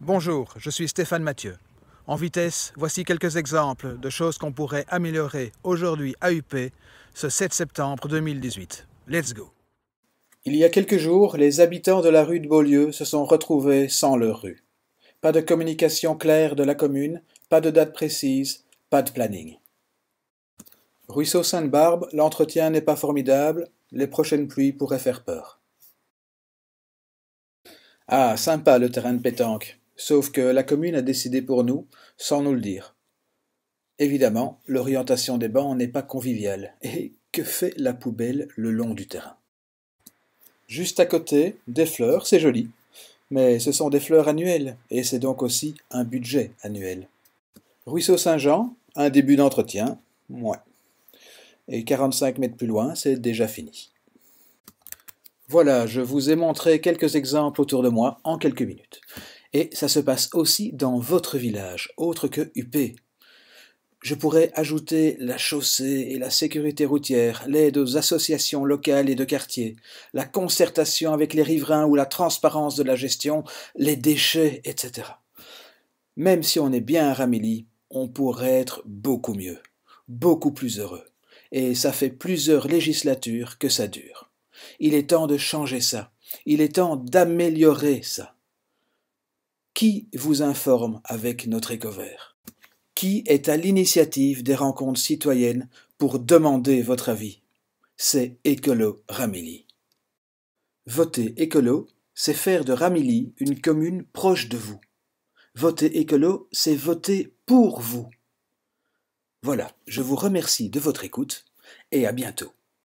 Bonjour, je suis Stéphane Mathieu. En vitesse, voici quelques exemples de choses qu'on pourrait améliorer aujourd'hui à UP ce 7 septembre 2018. Let's go. Il y a quelques jours, les habitants de la rue de Beaulieu se sont retrouvés sans leur rue. Pas de communication claire de la commune, pas de date précise, pas de planning. Ruisseau Sainte-Barbe, l'entretien n'est pas formidable, les prochaines pluies pourraient faire peur. Ah, sympa le terrain de pétanque. Sauf que la commune a décidé pour nous, sans nous le dire. Évidemment, l'orientation des bancs n'est pas conviviale. Et que fait la poubelle le long du terrain Juste à côté, des fleurs, c'est joli. Mais ce sont des fleurs annuelles, et c'est donc aussi un budget annuel. Ruisseau Saint-Jean, un début d'entretien, moins. Et 45 mètres plus loin, c'est déjà fini. Voilà, je vous ai montré quelques exemples autour de moi en quelques minutes. Et ça se passe aussi dans votre village, autre que UP. Je pourrais ajouter la chaussée et la sécurité routière, l'aide aux associations locales et de quartier, la concertation avec les riverains ou la transparence de la gestion, les déchets, etc. Même si on est bien à Ramilly, on pourrait être beaucoup mieux, beaucoup plus heureux. Et ça fait plusieurs législatures que ça dure. Il est temps de changer ça. Il est temps d'améliorer ça. Qui vous informe avec notre écovert Qui est à l'initiative des rencontres citoyennes pour demander votre avis C'est Écolo Ramilly. Voter écolo, c'est faire de Ramilly une commune proche de vous. Voter écolo, c'est voter pour vous. Voilà, je vous remercie de votre écoute et à bientôt.